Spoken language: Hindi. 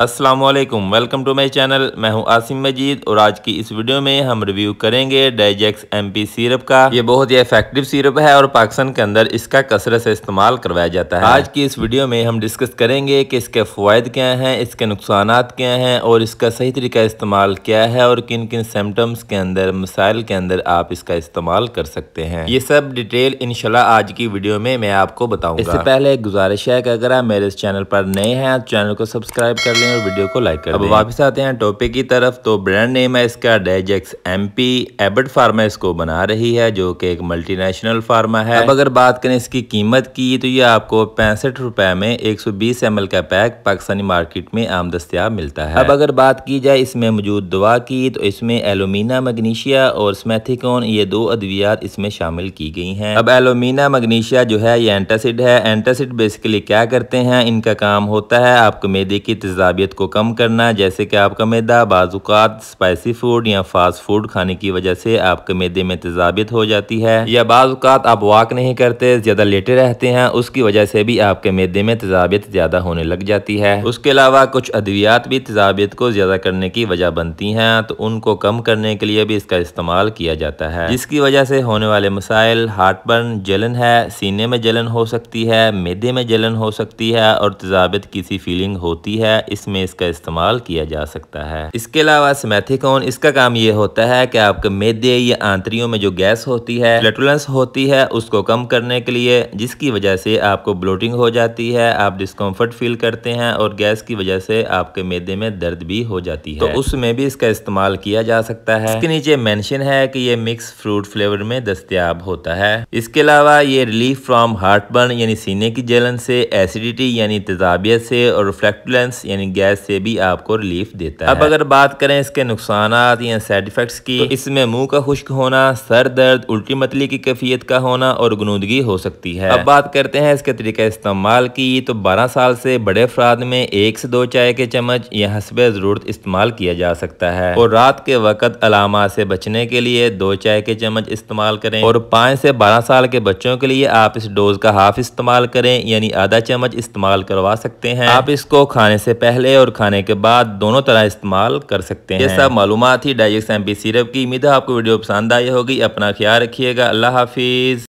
अस्सलाम वालेकुम वेलकम टू माय चैनल मैं हूं आसिम मजीद और आज की इस वीडियो में हम रिव्यू करेंगे डाइजेक्स एमपी सिरप का ये बहुत ही इफेक्टिव सिरप है और पाकिस्तान के अंदर इसका कसरत से इस्तेमाल करवाया जाता है आज की इस वीडियो में हम डिस्कस करेंगे कि इसके फायद क्या हैं इसके नुकसान क्या हैं और इसका सही तरीका इस्तेमाल क्या है और किन किन सिम्टम्स के अंदर मसाइल के अंदर आप इसका इस्तेमाल कर सकते हैं ये सब डिटेल इनशाला आज की वीडियो में मैं आपको बताऊँ इससे पहले गुजारिश है कि अगर आप मेरे इस चैनल पर नए हैं तो चैनल को सब्सक्राइब कर लें हैं और वीडियो को लाइक कर अब वापस आते हैं टॉपिक की तरफ तो ब्रांड नेम है इसका डेजेक्स एमपी एबट फार्मा इसको बना रही है जो कि एक मल्टीनेशनल फार्मा है अब अगर बात करें इसकी कीमत की तो ये आपको पैंसठ रुपए में एक सौ बीस एम एल का पैक पाकिस्तानी मार्केट में आम दस्तियाब मिलता है अब अगर बात की जाए इसमें मौजूद दवा की तो इसमें एलोमिना मगनीशिया और स्मैथिकोन ये दो अद्वियात इसमें शामिल की गई है अब एलोमिना मगनीशिया जो है ये एंटासिड है एंटासिड बेसिकली क्या करते हैं इनका काम होता है आपको मेदे की तेजाब चर्बियत को कम करना जैसे कि आपका मैदा बाज़ात स्पाइसी फूड या फास्ट फूड खाने की वजह से आपके मैदे में तजाबियत हो जाती है या बाजुकात आप वॉक नहीं करते ज़्यादा लेटे रहते हैं उसकी वजह से भी आपके मैदे में तजाबियत ज़्यादा होने लग जाती है उसके अलावा कुछ अद्वियात भी तजाबियत को ज़्यादा करने की वजह बनती हैं तो उनको कम करने के लिए भी इसका इस्तेमाल किया जाता है जिसकी वजह से होने वाले मसाइल हार्ट बर्न जलन है सीने में जलन हो सकती है मैदे में जलन हो सकती है और तजाबियत किसी फीलिंग होती है इसमें इसका इस्तेमाल किया जा सकता है इसके अलावा सिमेथिकोन इसका काम ये होता है कि आपके मेदे या आंतरियों में जो गैस होती है फ्लेटुलेंस होती है उसको कम करने के लिए जिसकी वजह से आपको ब्लोटिंग हो जाती है आप डिस्कम्फर्ट फील करते हैं और गैस की वजह से आपके मेदे में दर्द भी हो जाती है तो उसमें भी इसका इस्तेमाल किया जा सकता है इसके नीचे मेंशन है कि ये मिक्स फ्रूट फ्लेवर में दस्तियाब होता है इसके अलावा ये रिलीफ फ्रॉम हार्ट बर्न यानी सीने की जलन से एसिडिटी यानी तेजाबियत से और फ्लेक्टुलेंस यानी गैस से भी आपको रिलीफ देता है अब अगर बात करें इसके नुकसान या साइड इफेक्ट्स की तो इसमें मुंह का खुश्क होना सर दर्द उल्टी मतली की कैफियत का होना और गुनूदगी हो सकती है अब बात करते हैं इसके तरीके इस्तेमाल की तो बारह साल से बड़े अफराद में एक से दो चाय के चम्मच या हसब ज़रूरत इस्तेमाल किया जा सकता है और रात के वक्त अलामा से बचने के लिए दो चाय के चम्मच इस्तेमाल करें और पाँच से बारह साल के बच्चों के लिए आप इस डोज का हाफ इस्तेमाल करें यानी आधा चम्मच इस्तेमाल करवा सकते हैं आप इसको खाने से पहले पहले और खाने के बाद दोनों तरह इस्तेमाल कर सकते हैं ये सब मालूम थी डाइजेक्स एम सिरप की उम्मीद है आपको वीडियो पसंद आई होगी अपना ख्याल रखिएगा अल्लाह हाफिज़